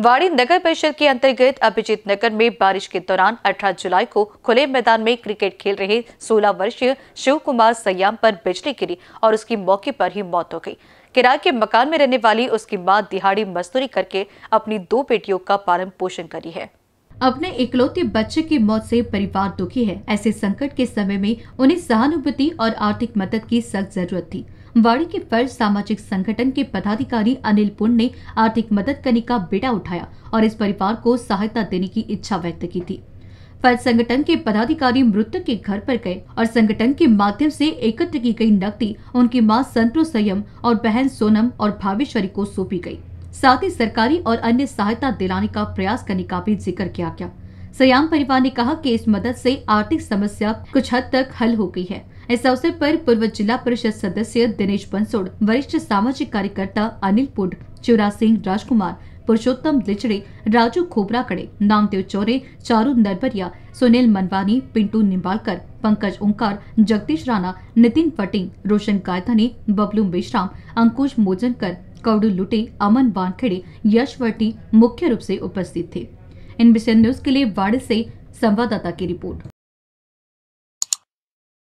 वाड़ी नगर परिषद के अंतर्गत अभिजीत नगर में बारिश के दौरान 18 जुलाई को खुले मैदान में क्रिकेट खेल रहे 16 वर्षीय शिव कुमार सयाम पर बिजली गिरी और उसकी मौके पर ही मौत हो गई किराए के मकान में रहने वाली उसकी मां दिहाड़ी मजदूरी करके अपनी दो बेटियों का पालन पोषण करी है अपने इकलौते बच्चे की मौत से परिवार दुखी है ऐसे संकट के समय में उन्हें सहानुभूति और आर्थिक मदद की सख्त जरूरत थी वाड़ी के फर्ज सामाजिक संगठन के पदाधिकारी अनिल पुन ने आर्थिक मदद करने का बेटा उठाया और इस परिवार को सहायता देने की इच्छा व्यक्त की थी फर्ज संगठन के पदाधिकारी मृतक के घर पर गए और संगठन के माध्यम से एकत्र की गई नकदी उनकी मां संतोष संयम और बहन सोनम और भावेश्वरी को सौंपी गई साथ ही सरकारी और अन्य सहायता दिलाने का प्रयास करने का भी जिक्र किया गया सयाम परिवार ने कहा कि इस मदद से आर्थिक समस्या कुछ हद तक हल हो गई है इस अवसर पर पूर्व जिला परिषद सदस्य दिनेश बंसोड़ वरिष्ठ सामाजिक कार्यकर्ता अनिल पुड चुरा सिंह राजकुमार पुरुषोत्तम लिचड़े राजू खोबरा कड़े नामदेव चौरे चारू नरबरिया सुनील मनवानी पिंटू निम्बालकर पंकज ओंकार जगदीश राणा नितिन पटिंग रोशन गायथानी बबलू मेश्राम अंकुश मोजनकर कौडू लुटे अमन वानखेड़े यशवर्ती मुख्य रूप से उपस्थित थे इन विषय न्यूज के लिए वाड़ी से संवाददाता की रिपोर्ट